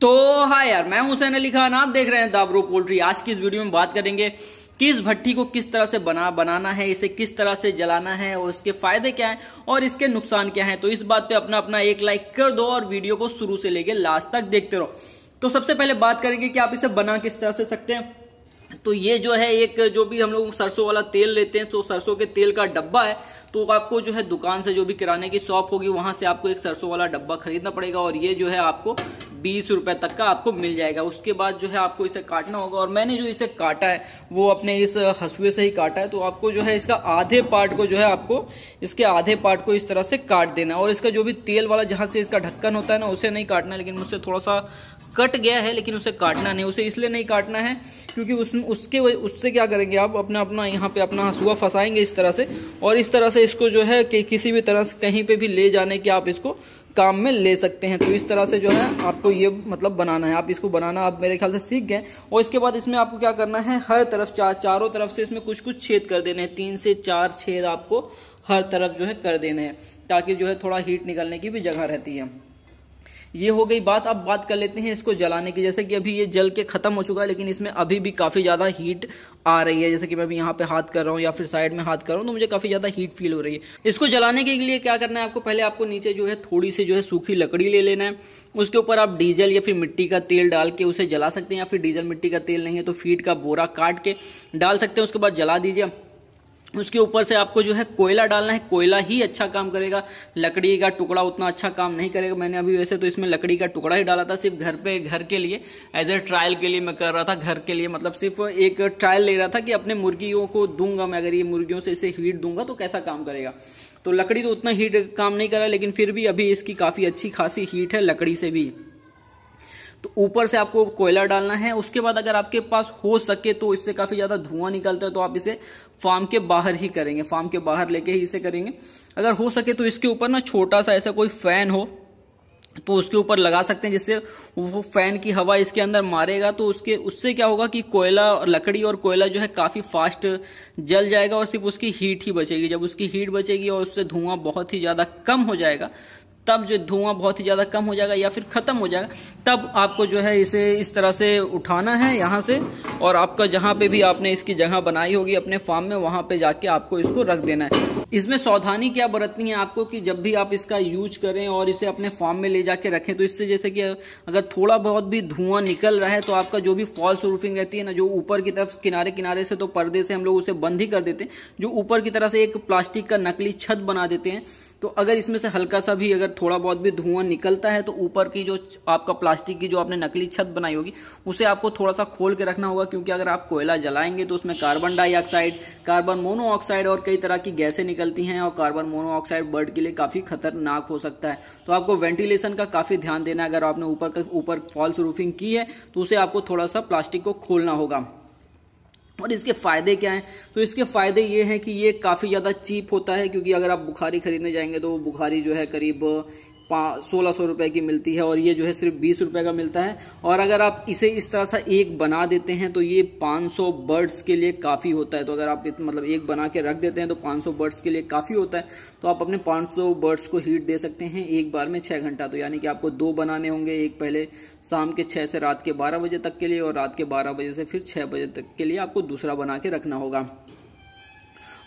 तो हा यार मैं हुसैन अली खान आप देख रहे हैं दाबरू पोल्ट्री आज की इस वीडियो में बात करेंगे कि इस भट्टी को किस तरह से बना बनाना है इसे किस तरह से जलाना है और इसके फायदे क्या हैं और इसके नुकसान क्या हैं तो इस बात पे अपना अपना एक लाइक कर दो और वीडियो को शुरू से लेके लास्ट तक देखते रहो तो सबसे पहले बात करेंगे कि आप इसे बना किस तरह से सकते हैं तो ये जो है एक जो भी हम लोग सरसों वाला तेल लेते हैं तो सरसों के तेल का डब्बा है तो आपको जो है दुकान से जो भी किराने की शॉप होगी वहां से आपको एक सरसों वाला डब्बा खरीदना पड़ेगा और ये जो है आपको बीस रुपए तक का आपको मिल जाएगा उसके बाद जो है आपको इसे काटना होगा और मैंने जो इसे काटा है वो अपने इस हसुए से ही काटा है तो आपको जो है इसका आधे पार्ट को जो है आपको इसके आधे पार्ट को इस तरह से काट देना है और इसका जो भी तेल वाला जहाँ से इसका ढक्कन होता है ना उसे नहीं काटना है लेकिन मुझसे थोड़ा सा कट गया है लेकिन उसे काटना नहीं उसे इसलिए नहीं काटना है क्योंकि उस उसके उससे क्या करेंगे आप अपना अपना यहाँ पे अपना हंसुआ फंसाएंगे इस तरह से और इस तरह से इसको जो है कि किसी भी तरह से कहीं पे भी ले जाने की आप इसको काम में ले सकते हैं तो इस तरह से जो है आपको ये मतलब बनाना है आप इसको बनाना आप मेरे ख्याल से सीख गए और इसके बाद इसमें आपको क्या करना है हर तरफ चार चारों तरफ से इसमें कुछ कुछ छेद कर देने हैं तीन से चार छेद आपको हर तरफ जो है कर देने हैं ताकि जो है थोड़ा हीट निकलने की भी जगह रहती है ये हो गई बात अब बात कर लेते हैं इसको जलाने की जैसे कि अभी ये जल के ख़त्म हो चुका है लेकिन इसमें अभी भी काफ़ी ज़्यादा हीट आ रही है जैसे कि मैं अभी यहाँ पे हाथ कर रहा हूँ या फिर साइड में हाथ कर रहा हूँ तो मुझे काफ़ी ज़्यादा हीट फील हो रही है इसको जलाने के लिए क्या करना है आपको पहले आपको नीचे जो है थोड़ी सी जो है सूखी लकड़ी ले लेना है उसके ऊपर आप डीजल या फिर मिट्टी का तेल डाल के उसे जला सकते हैं या फिर डीजल मिट्टी का तेल नहीं है तो फीट का बोरा काट के डाल सकते हैं उसके बाद जला दीजिए उसके ऊपर से आपको जो है कोयला डालना है कोयला ही अच्छा काम करेगा लकड़ी का टुकड़ा उतना अच्छा काम नहीं करेगा मैंने अभी वैसे तो इसमें लकड़ी का टुकड़ा ही डाला था सिर्फ घर पे घर के लिए एज ए ट्रायल के लिए मैं कर रहा था घर के लिए मतलब सिर्फ एक ट्रायल ले रहा था कि अपने मुर्गियों को दूंगा मैं अगर ये मुर्गियों से इसे हीट दूंगा तो कैसा काम करेगा तो लकड़ी तो उतना हीट काम नहीं करा लेकिन फिर भी अभी इसकी काफ़ी अच्छी खासी हीट है लकड़ी से भी तो ऊपर से आपको कोयला डालना है उसके बाद अगर आपके पास हो सके तो इससे काफ़ी ज़्यादा धुआं निकलता है तो आप इसे फार्म के बाहर ही करेंगे फार्म के बाहर लेके ही इसे करेंगे अगर हो सके तो इसके ऊपर ना छोटा सा ऐसा कोई फैन हो तो उसके ऊपर लगा सकते हैं जिससे वो फैन की हवा इसके अंदर मारेगा तो उसके उससे क्या होगा कि कोयला लकड़ी और कोयला जो है काफ़ी फास्ट जल जाएगा और सिर्फ उसकी हीट ही बचेगी जब उसकी हीट बचेगी और उससे धुआं बहुत ही ज़्यादा कम हो जाएगा तब जो धुआं बहुत ही ज़्यादा कम हो जाएगा या फिर ख़त्म हो जाएगा तब आपको जो है इसे इस तरह से उठाना है यहाँ से और आपका जहाँ पे भी आपने इसकी जगह बनाई होगी अपने फार्म में वहाँ पे जाके आपको इसको रख देना है इसमें सावधानी क्या बरतनी है आपको कि जब भी आप इसका यूज करें और इसे अपने फॉर्म में ले जाके रखें तो इससे जैसे कि अगर थोड़ा बहुत भी धुआं निकल रहा है तो आपका जो भी फॉल्स रूफिंग रहती है ना जो ऊपर की तरफ किनारे किनारे से तो पर्दे से हम लोग उसे बंद ही कर देते हैं जो ऊपर की तरह से एक प्लास्टिक का नकली छत बना देते हैं तो अगर इसमें से हल्का सा भी अगर थोड़ा बहुत भी धुआं निकलता है तो ऊपर की जो आपका प्लास्टिक की जो आपने नकली छत बनाई होगी उसे आपको थोड़ा सा खोल के रखना होगा क्योंकि अगर आप कोयला जलाएंगे तो उसमें कार्बन डाइऑक्साइड कार्बन मोनोऑक्साइड और कई तरह की गैसें निकलती हैं और कार्बन मोनोऑक्साइड बर्ड के लिए काफ़ी खतरनाक हो सकता है तो आपको वेंटिलेशन का काफ़ी ध्यान देना है अगर आपने ऊपर का ऊपर फॉल्स रूफिंग की है तो उसे आपको थोड़ा सा प्लास्टिक को खोलना होगा और इसके फ़ायदे क्या हैं तो इसके फ़ायदे ये हैं कि ये काफ़ी ज़्यादा चीप होता है क्योंकि अगर आप बुखारी खरीदने जाएंगे तो वो बुखारी जो है करीब सोलह सौ रुपये की मिलती है और ये जो है सिर्फ बीस रुपये का मिलता है और अगर आप इसे इस तरह से एक बना देते हैं तो ये पाँच सौ बर्ड्स के लिए काफ़ी होता है तो अगर आप मतलब एक बना के रख देते हैं तो पाँच सौ बर्ड्स के लिए काफ़ी होता है तो आप अपने पाँच सौ बर्ड्स को हीट दे सकते हैं एक बार में छः घंटा तो यानी कि आपको दो बनाने होंगे एक पहले शाम के छः से रात के बारह बजे तक के लिए और रात के बारह बजे से फिर छः बजे तक के लिए आपको दूसरा बना के रखना होगा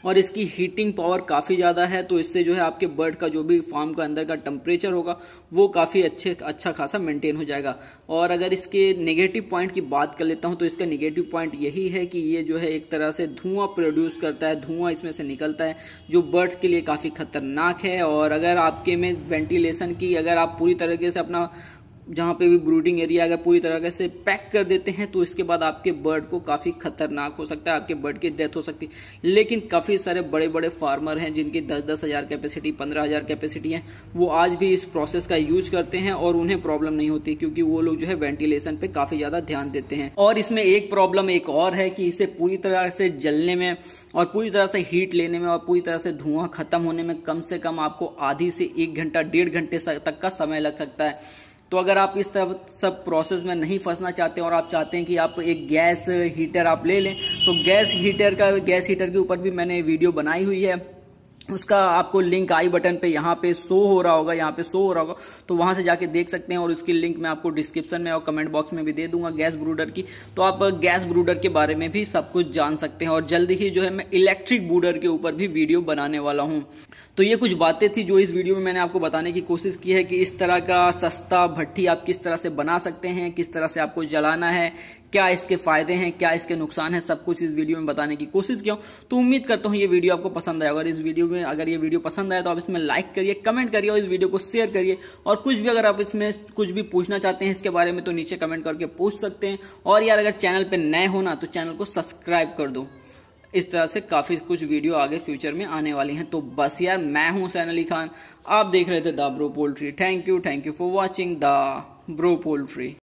और इसकी हीटिंग पावर काफ़ी ज़्यादा है तो इससे जो है आपके बर्ड का जो भी फार्म का अंदर का टेम्परेचर होगा वो काफ़ी अच्छे अच्छा खासा मेंटेन हो जाएगा और अगर इसके नेगेटिव पॉइंट की बात कर लेता हूँ तो इसका नेगेटिव पॉइंट यही है कि ये जो है एक तरह से धुआं प्रोड्यूस करता है धुआं इसमें से निकलता है जो बर्ड के लिए काफ़ी खतरनाक है और अगर आपके में वेंटिलेशन की अगर आप पूरी तरीके से अपना जहाँ पे भी ब्रूडिंग एरिया अगर पूरी तरह से पैक कर देते हैं तो इसके बाद आपके बर्ड को काफ़ी खतरनाक हो सकता है आपके बर्ड की डेथ हो सकती है लेकिन काफ़ी सारे बड़े बड़े फार्मर हैं जिनकी दस दस हज़ार कैपेसिटी पंद्रह हज़ार कैपेसिटी है वो आज भी इस प्रोसेस का यूज करते हैं और उन्हें प्रॉब्लम नहीं होती क्योंकि वो लोग जो है वेंटिलेशन पर काफ़ी ज़्यादा ध्यान देते हैं और इसमें एक प्रॉब्लम एक और है कि इसे पूरी तरह से जलने में और पूरी तरह से हीट लेने में और पूरी तरह से धुआं खत्म होने में कम से कम आपको आधी से एक घंटा डेढ़ घंटे तक का समय लग सकता है तो अगर आप इस तरह सब प्रोसेस में नहीं फंसना चाहते हैं और आप चाहते हैं कि आप एक गैस हीटर आप ले लें तो गैस हीटर का गैस हीटर के ऊपर भी मैंने वीडियो बनाई हुई है उसका आपको लिंक आई बटन पे यहाँ पे शो हो रहा होगा यहाँ पे शो हो रहा होगा तो वहाँ से जाके देख सकते हैं और उसकी लिंक मैं आपको डिस्क्रिप्शन में और कमेंट बॉक्स में भी दे दूंगा गैस ब्रूडर की तो आप गैस ब्रूडर के बारे में भी सब कुछ जान सकते हैं और जल्दी ही जो है मैं इलेक्ट्रिक ब्रूडर के ऊपर भी वीडियो बनाने वाला हूँ तो ये कुछ बातें थी जो इस वीडियो में मैंने आपको बताने की कोशिश की है कि इस तरह का सस्ता भट्टी आप किस तरह से बना सकते हैं किस तरह से आपको जलाना है क्या इसके फायदे हैं क्या इसके नुकसान हैं सब कुछ इस वीडियो में बताने की कोशिश किया हूँ तो उम्मीद करता हूँ ये वीडियो आपको पसंद आया अगर इस वीडियो में अगर ये वीडियो पसंद आया तो आप इसमें लाइक करिए कमेंट करिए और इस वीडियो को शेयर करिए और कुछ भी अगर आप इसमें कुछ भी पूछना चाहते हैं इसके बारे में तो नीचे कमेंट करके पूछ सकते हैं और यार अगर चैनल पर नए हो ना तो चैनल को सब्सक्राइब कर दो इस तरह से काफ़ी कुछ वीडियो आगे फ्यूचर में आने वाली हैं तो बस यार मैं हूं सैन अली खान आप देख रहे थे the Bro Poultry thank you thank you for watching the Bro poultry